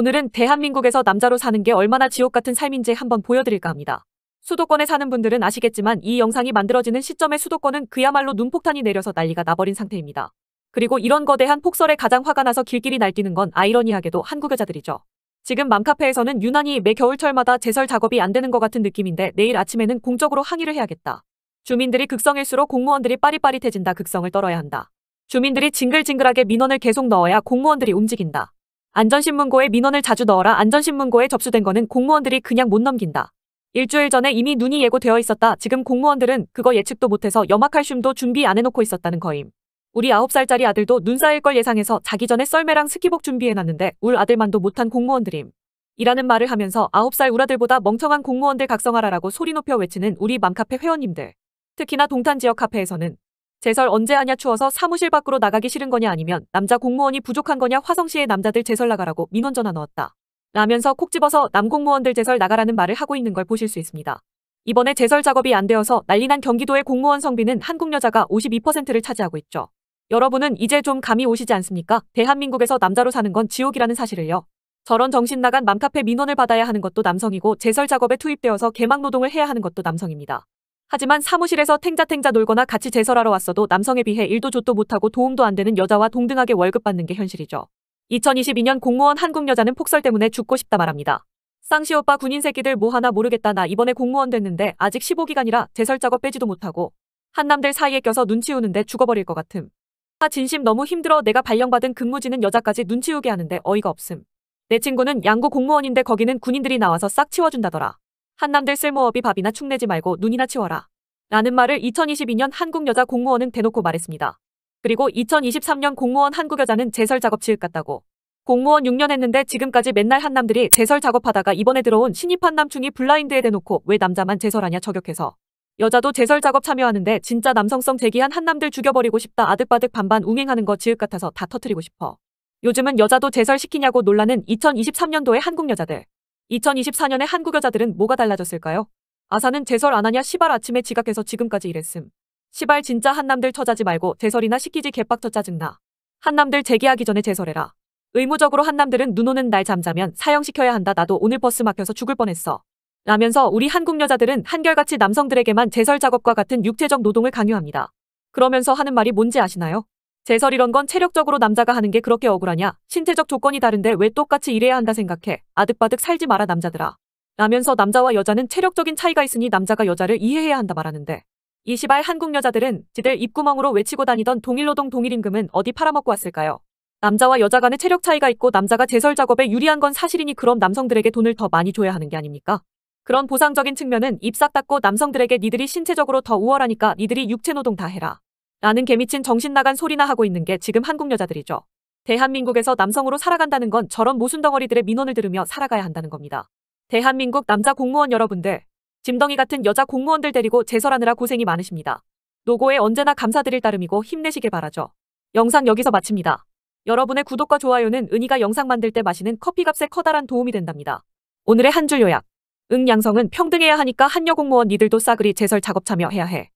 오늘은 대한민국에서 남자로 사는 게 얼마나 지옥 같은 삶인지 한번 보여드릴까 합니다. 수도권에 사는 분들은 아시겠지만 이 영상이 만들어지는 시점에 수도권은 그야말로 눈폭탄이 내려서 난리가 나버린 상태입니다. 그리고 이런 거대한 폭설에 가장 화가 나서 길길이 날뛰는 건 아이러니하게도 한국 여자들이죠. 지금 맘카페에서는 유난히 매 겨울철마다 제설 작업이 안 되는 것 같은 느낌인데 내일 아침에는 공적으로 항의를 해야겠다. 주민들이 극성일수록 공무원들이 빠릿빠릿해진다 극성을 떨어야 한다. 주민들이 징글징글하게 민원을 계속 넣어야 공무원들이 움직인다. 안전신문고에 민원을 자주 넣어라 안전신문고에 접수된 거는 공무원들이 그냥 못 넘긴다. 일주일 전에 이미 눈이 예고되어 있었다. 지금 공무원들은 그거 예측도 못해서 염화칼슘도 준비 안 해놓고 있었다는 거임. 우리 9살짜리 아들도 눈 쌓일 걸 예상해서 자기 전에 썰매랑 스키복 준비해놨는데 울 아들만도 못한 공무원들임. 이라는 말을 하면서 9살 울 아들보다 멍청한 공무원들 각성하라라고 소리 높여 외치는 우리 맘카페 회원님들. 특히나 동탄 지역 카페에서는 제설 언제 하냐 추워서 사무실 밖으로 나가기 싫은 거냐 아니면 남자 공무원이 부족한 거냐 화성시에 남자들 제설 나가라고 민원 전화 넣었다. 라면서 콕 집어서 남공무원들 제설 나가라는 말을 하고 있는 걸 보실 수 있습니다. 이번에 제설 작업이 안 되어서 난리난 경기도의 공무원 성비는 한국 여자가 52%를 차지하고 있죠. 여러분은 이제 좀 감이 오시지 않습니까? 대한민국에서 남자로 사는 건 지옥이라는 사실을요. 저런 정신 나간 맘카페 민원을 받아야 하는 것도 남성이고 제설 작업에 투입되어서 개막 노동을 해야 하는 것도 남성입니다. 하지만 사무실에서 탱자탱자 놀거나 같이 제설하러 왔어도 남성에 비해 일도 좆도 못하고 도움도 안 되는 여자와 동등하게 월급 받는 게 현실이죠. 2022년 공무원 한국 여자는 폭설 때문에 죽고 싶다 말합니다. 쌍시 오빠 군인 새끼들 뭐 하나 모르겠다 나 이번에 공무원 됐는데 아직 15기간이라 제설 작업 빼지도 못하고 한남들 사이에 껴서 눈치우는데 죽어버릴 것 같음. 아 진심 너무 힘들어 내가 발령받은 근무지는 여자까지 눈치우게 하는데 어이가 없음. 내 친구는 양구 공무원인데 거기는 군인들이 나와서 싹 치워준다더라. 한남들 쓸모업이 밥이나 축내지 말고 눈이나 치워라. 라는 말을 2022년 한국 여자 공무원은 대놓고 말했습니다. 그리고 2023년 공무원 한국 여자는 제설 작업 지읒 같다고. 공무원 6년 했는데 지금까지 맨날 한남들이 제설 작업하다가 이번에 들어온 신입 한남충이 블라인드에 대놓고 왜 남자만 제설하냐 저격해서. 여자도 제설 작업 참여하는데 진짜 남성성 제기한 한남들 죽여버리고 싶다 아득바득 반반 웅행하는 거 지읒 같아서 다 터트리고 싶어. 요즘은 여자도 제설시키냐고 논란은 2 0 2 3년도에 한국 여자들. 2024년에 한국 여자들은 뭐가 달라졌을까요? 아사는 제설 안 하냐 시발 아침에 지각해서 지금까지 일했음. 시발 진짜 한남들 처자지 말고 제설이나 시키지 개빡쳐 짜증나. 한남들 재기하기 전에 제설해라. 의무적으로 한남들은 눈 오는 날 잠자면 사형시켜야 한다 나도 오늘 버스 막혀서 죽을 뻔했어. 라면서 우리 한국 여자들은 한결같이 남성들에게만 제설 작업과 같은 육체적 노동을 강요합니다. 그러면서 하는 말이 뭔지 아시나요? 제설 이런 건 체력적으로 남자가 하는 게 그렇게 억울하냐? 신체적 조건이 다른데 왜 똑같이 일해야 한다 생각해? 아득바득 살지 마라 남자들아. 라면서 남자와 여자는 체력적인 차이가 있으니 남자가 여자를 이해해야 한다 말하는데 이 시발 한국 여자들은 지들 입구멍으로 외치고 다니던 동일노동 동일임금은 어디 팔아먹고 왔을까요? 남자와 여자 간의 체력 차이가 있고 남자가 제설 작업에 유리한 건 사실이니 그럼 남성들에게 돈을 더 많이 줘야 하는 게 아닙니까? 그런 보상적인 측면은 입싹 닫고 남성들에게 니들이 신체적으로 더 우월하니까 니들이 육체노동 다 해라. 나는 개미친 정신나간 소리나 하고 있는 게 지금 한국 여자들이죠. 대한민국에서 남성으로 살아간다는 건 저런 모순덩어리들의 민원을 들으며 살아가야 한다는 겁니다. 대한민국 남자 공무원 여러분들, 짐덩이 같은 여자 공무원들 데리고 제설하느라 고생이 많으십니다. 노고에 언제나 감사드릴 따름이고 힘내시길 바라죠. 영상 여기서 마칩니다. 여러분의 구독과 좋아요는 은희가 영상 만들 때 마시는 커피값에 커다란 도움이 된답니다. 오늘의 한 줄 요약. 응양성은 평등해야 하니까 한여공무원 니들도 싸그리 제설 작업 참여해야 해.